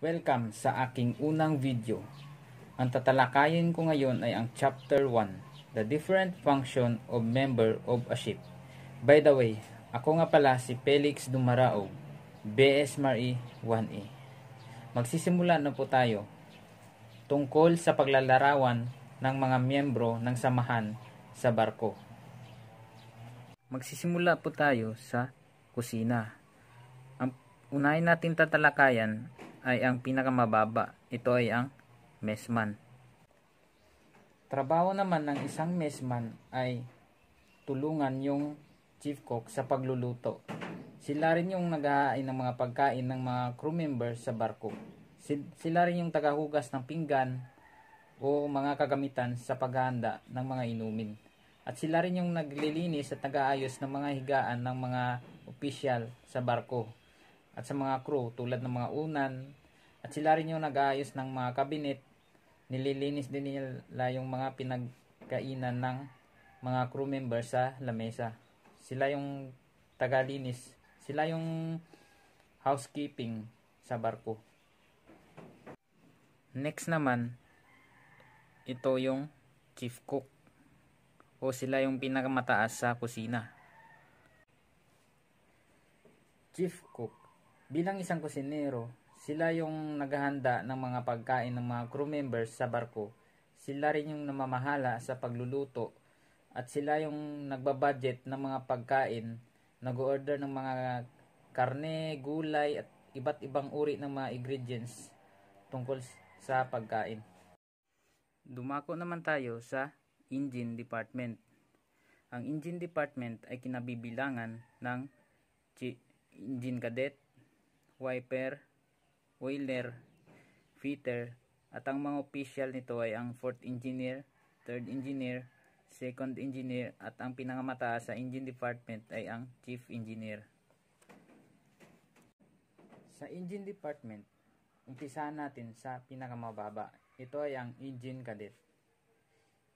Welcome sa aking unang video. Ang tatalakayin ko ngayon ay ang Chapter 1, The Different Function of Member of a Ship. By the way, ako nga pala si Felix Dumaraog, BSMRE 1E. Magsisimula na po tayo tungkol sa paglalarawan ng mga miyembro ng samahan sa barko. Magsisimula po tayo sa kusina. Ang unahin natin tatalakayan ay ang pinakamababa. Ito ay ang mesman. Trabaho naman ng isang mesman ay tulungan yung chief cook sa pagluluto. Sila rin yung naghahain ng mga pagkain ng mga crew members sa barko. Sila rin yung tagahugas ng pinggan o mga kagamitan sa paghahanda ng mga inumin. At sila rin yung naglilinis at nag-aayos ng mga higaan ng mga opisyal sa barko at sa mga crew tulad ng mga unan at sila rin yung nag-aayos ng mga kabinet. Nililinis din nila yung mga pinagkainan ng mga crew members sa lamesa. Sila yung tagalinis. Sila yung housekeeping sa barko. Next naman, ito yung chief cook o sila yung pinakamataas sa kusina. Chief cook Bilang isang kusinero, sila yung naghahanda ng mga pagkain ng mga crew members sa barko. Sila rin yung namamahala sa pagluluto at sila yung nagbabudget ng mga pagkain, nag-order ng mga karne, gulay at iba't ibang uri ng mga ingredients tungkol sa pagkain. Dumako naman tayo sa engine department. Ang engine department ay kinabibilangan ng engine cadet, wiper, whaler, fitter, at ang mga official nito ay ang 4th engineer, 3rd engineer, 2nd engineer, at ang pinakamataas sa engine department ay ang chief engineer. Sa engine department, umpisa natin sa pinakamababa. Ito ay ang engine cadet.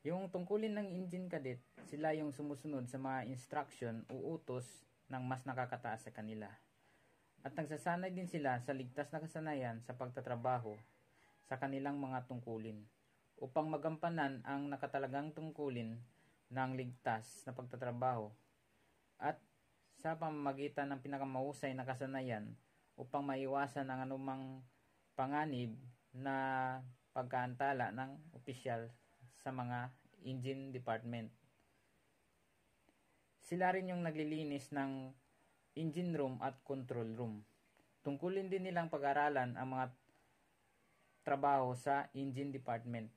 Yung tungkulin ng engine cadet, sila yung sumusunod sa mga instruction o utos ng mas nakakataas sa kanila. At nagsasanay din sila sa ligtas na kasanayan sa pagtatrabaho sa kanilang mga tungkulin upang magampanan ang nakatalagang tungkulin ng ligtas na pagtatrabaho at sa pamamagitan ng pinakamahusay na kasanayan upang maiwasan ang anumang panganib na pagkaantala ng opisyal sa mga engine department. Sila rin yung naglilinis ng engine room at control room. Tungkulin din nilang pag-aralan ang mga trabaho sa engine department.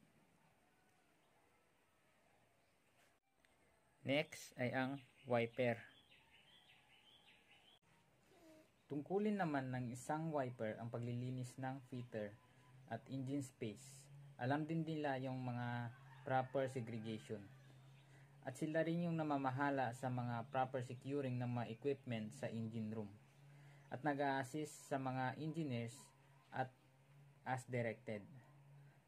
Next ay ang wiper. Tungkulin naman ng isang wiper ang paglilinis ng filter at engine space. Alam din nila yung mga proper segregation at sila rin yung namamahala sa mga proper securing ng mga equipment sa engine room at nag-assist sa mga engineers at as directed.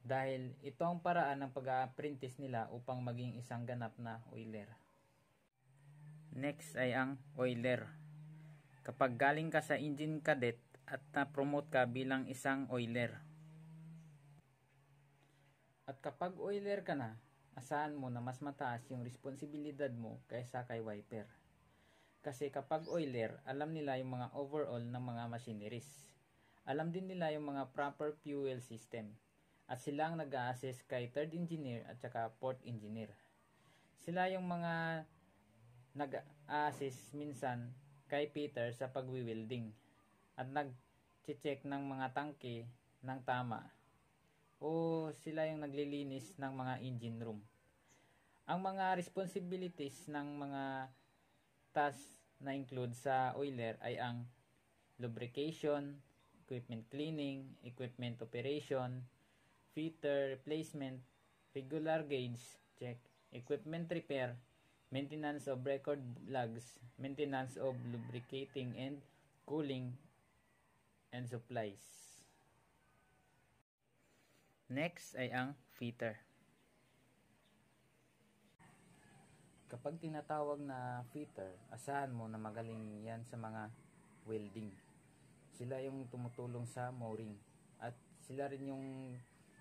Dahil ito ang paraan ng pag-apprentice nila upang maging isang ganap na oiler. Next ay ang oiler. Kapag galing ka sa engine cadet at na-promote ka bilang isang oiler. At kapag oiler ka na, asahan mo na mas mataas yung responsibilidad mo kaysa kay wiper. Kasi kapag oiler, alam nila yung mga overall ng mga machineries. Alam din nila yung mga proper fuel system. At sila ang nag assess kay third engineer at saka port engineer. Sila yung mga nag assess minsan kay Peter sa pagwi-welding at nag-check ng mga tangke ng tama o sila yung naglilinis ng mga engine room. Ang mga responsibilities ng mga tasks na include sa oiler ay ang lubrication, equipment cleaning, equipment operation, filter replacement, regular gauge check, equipment repair, maintenance of record logs, maintenance of lubricating and cooling and supplies. Next ay ang filter. Kapag tinatawag na filter, asahan mo na magaling yan sa mga welding. Sila yung tumutulong sa mooring at sila rin yung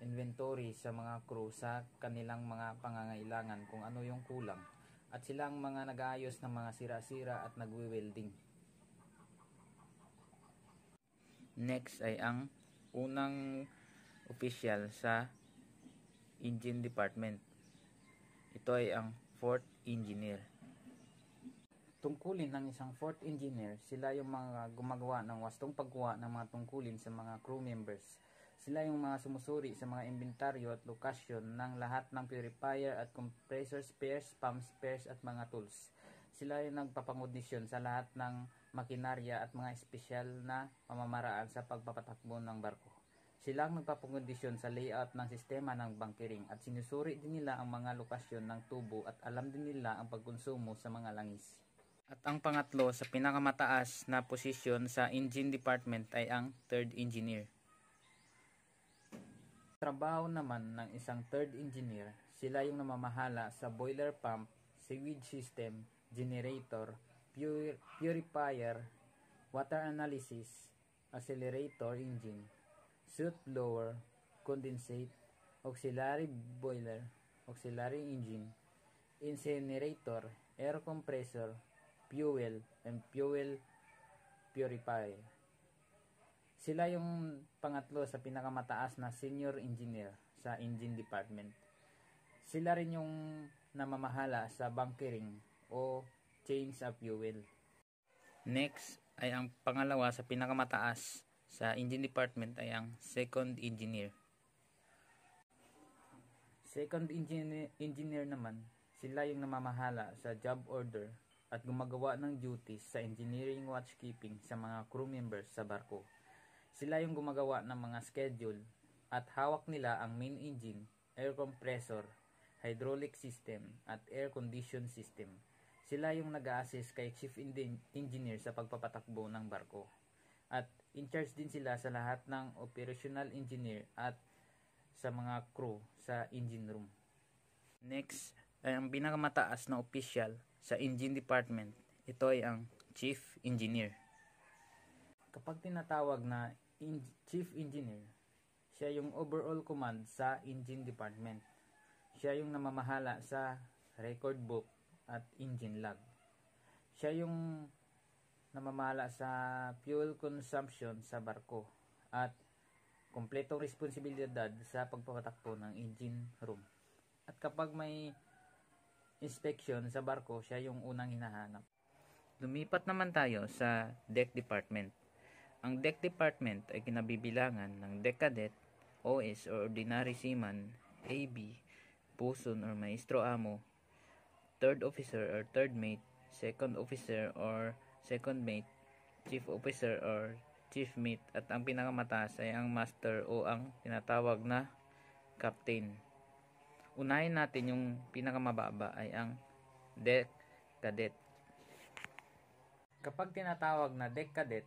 inventory sa mga crew sa kanilang mga pangangailangan kung ano yung kulang at silang mga nag-aayos ng mga sira-sira at nagwe-welding. Next ay ang unang official sa engine department. Ito ay ang fourth engineer. Tungkulin ng isang fourth engineer, sila yung mga gumagawa ng wastong pagkuha ng mga tungkulin sa mga crew members. Sila yung mga sumusuri sa mga inventaryo at location ng lahat ng purifier at compressor spares, pump spares at mga tools. Sila yung nagpapangondisyon sa lahat ng makinarya at mga espesyal na pamamaraan sa pagpapatakbo ng barko. Sila ang nagpapakondisyon sa layout ng sistema ng bangkering at sinusuri din nila ang mga lokasyon ng tubo at alam din nila ang pagkonsumo sa mga langis. At ang pangatlo sa pinakamataas na posisyon sa engine department ay ang third engineer. Trabaho naman ng isang third engineer, sila yung namamahala sa boiler pump, sewage system, generator, pur purifier, water analysis, accelerator engine, soot blower, condensate, auxiliary boiler, auxiliary engine, incinerator, air compressor, fuel, and fuel purifier. Sila yung pangatlo sa pinakamataas na senior engineer sa engine department. Sila rin yung namamahala sa bunkering o change of fuel. Next ay ang pangalawa sa pinakamataas sa engine department ay ang second engineer. Second engineer, engineer naman, sila yung namamahala sa job order at gumagawa ng duties sa engineering watchkeeping sa mga crew members sa barko. Sila yung gumagawa ng mga schedule at hawak nila ang main engine, air compressor, hydraulic system at air condition system. Sila yung nag-a-assist kay chief engineer sa pagpapatakbo ng barko. At In charge din sila sa lahat ng operational engineer at sa mga crew sa engine room. Next, ay ang pinakamataas na official sa engine department, ito ay ang chief engineer. Kapag tinatawag na in- chief engineer, siya yung overall command sa engine department. Siya yung namamahala sa record book at engine log. Siya yung namamala sa fuel consumption sa barko at kumpletong responsibilidad sa pagpapatakbo ng engine room. At kapag may inspection sa barko, siya yung unang hinahanap. Lumipat naman tayo sa deck department. Ang deck department ay kinabibilangan ng deck cadet, OS or ordinary seaman, AB, puson or maestro amo, third officer or third mate, second officer or second mate, chief officer or chief mate at ang pinakamataas ay ang master o ang tinatawag na captain. Unahin natin yung pinakamababa ay ang deck cadet. Kapag tinatawag na deck cadet,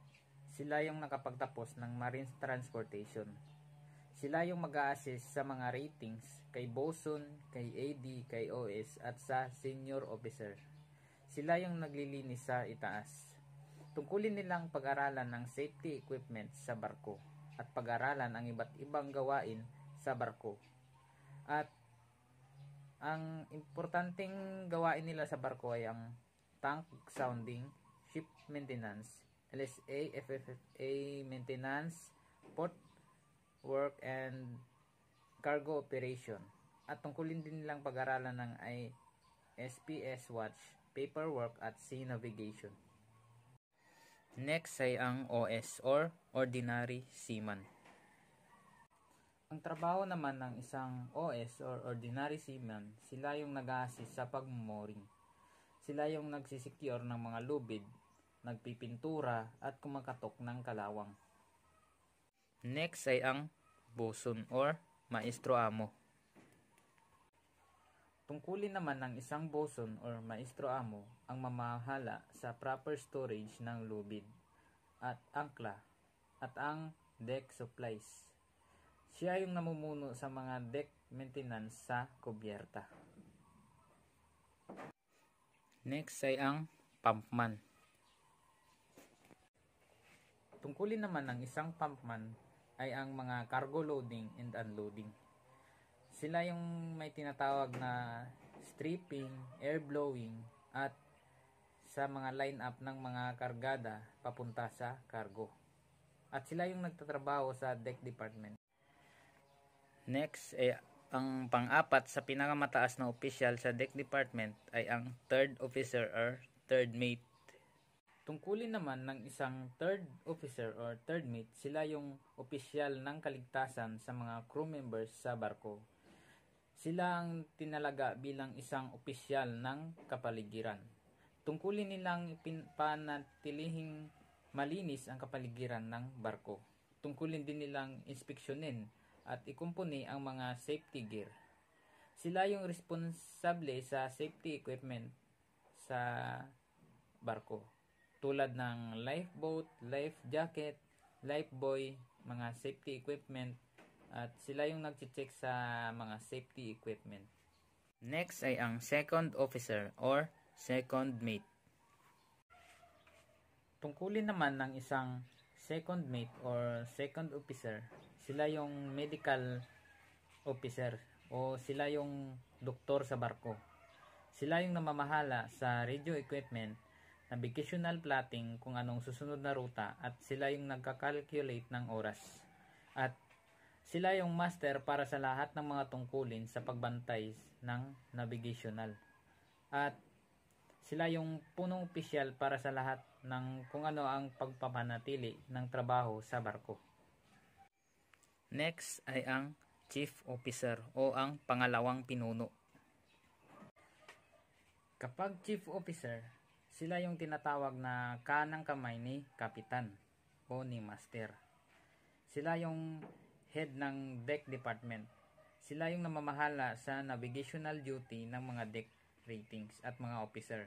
sila yung nakapagtapos ng marine Transportation. Sila yung mag assist sa mga ratings kay Bosun, kay AD, kay OS at sa Senior Officer. Sila yung naglilinis sa itaas. Tungkulin nilang pag-aralan ng safety equipment sa barko at pag-aralan ang iba't ibang gawain sa barko. At ang importanteng gawain nila sa barko ay ang tank sounding, ship maintenance, LSA, FFA maintenance, port work, and cargo operation. At tungkulin din nilang pag-aralan ng SPS watch, paperwork, at sea navigation. Next ay ang OS or Ordinary Seaman. Ang trabaho naman ng isang OS or Ordinary Seaman, sila yung nag-assist sa pagmumoring. Sila yung nagsisecure ng mga lubid, nagpipintura at kumakatok ng kalawang. Next ay ang boson or maestro amo. Tungkulin naman ng isang boson or maestro amo ang mamahala sa proper storage ng lubid at angkla at ang deck supplies. Siya yung namumuno sa mga deck maintenance sa kubyerta. Next ay ang pumpman. Tungkulin naman ng isang pumpman ay ang mga cargo loading and unloading. Sila yung may tinatawag na stripping, air blowing at sa mga line-up ng mga kargada papunta sa cargo. At sila yung nagtatrabaho sa deck department. Next, eh, ang pang-apat sa pinakamataas na official sa deck department ay ang third officer or third mate. Tungkulin naman ng isang third officer or third mate, sila yung opisyal ng kaligtasan sa mga crew members sa barko. Sila ang tinalaga bilang isang opisyal ng kapaligiran. Tungkulin nilang panatilihing malinis ang kapaligiran ng barko. Tungkulin din nilang inspeksyonin at ikumpuni ang mga safety gear. Sila yung responsable sa safety equipment sa barko tulad ng lifeboat, life jacket, life boy, mga safety equipment, at sila yung nag-check sa mga safety equipment. Next ay ang second officer or second mate. Tungkulin naman ng isang second mate or second officer, sila yung medical officer o sila yung doktor sa barko. Sila yung namamahala sa radio equipment, navigational plotting kung anong susunod na ruta at sila yung nagka-calculate ng oras. At sila yung master para sa lahat ng mga tungkulin sa pagbantay ng navigational. At sila yung punong opisyal para sa lahat ng kung ano ang pagpapanatili ng trabaho sa barko. Next ay ang chief officer o ang pangalawang pinuno. Kapag chief officer, sila yung tinatawag na kanang kamay ni kapitan o ni master. Sila yung head ng deck department. Sila yung namamahala sa navigational duty ng mga deck ratings at mga officer.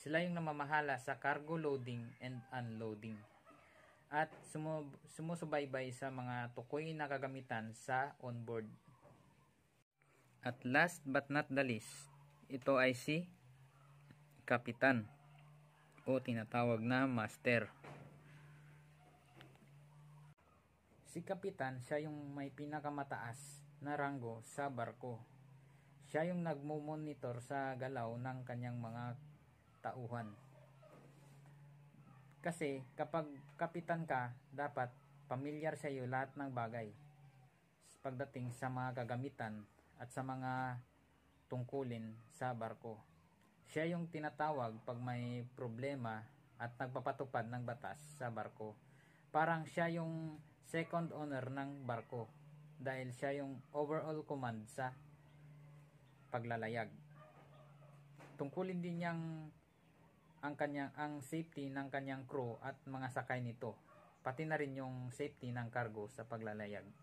Sila yung namamahala sa cargo loading and unloading. At sumusubaybay sa mga tukoy na kagamitan sa onboard. At last but not the least, ito ay si Kapitan o tinatawag na Master. Si kapitan, siya yung may pinakamataas na ranggo sa barko. Siya yung nagmumonitor sa galaw ng kanyang mga tauhan. Kasi kapag kapitan ka, dapat pamilyar sa iyo lahat ng bagay pagdating sa mga kagamitan at sa mga tungkulin sa barko. Siya yung tinatawag pag may problema at nagpapatupad ng batas sa barko. Parang siya yung second owner ng barko dahil siya yung overall command sa paglalayag. Tungkulin din niyang ang kanyang ang safety ng kanyang crew at mga sakay nito, pati na rin yung safety ng cargo sa paglalayag.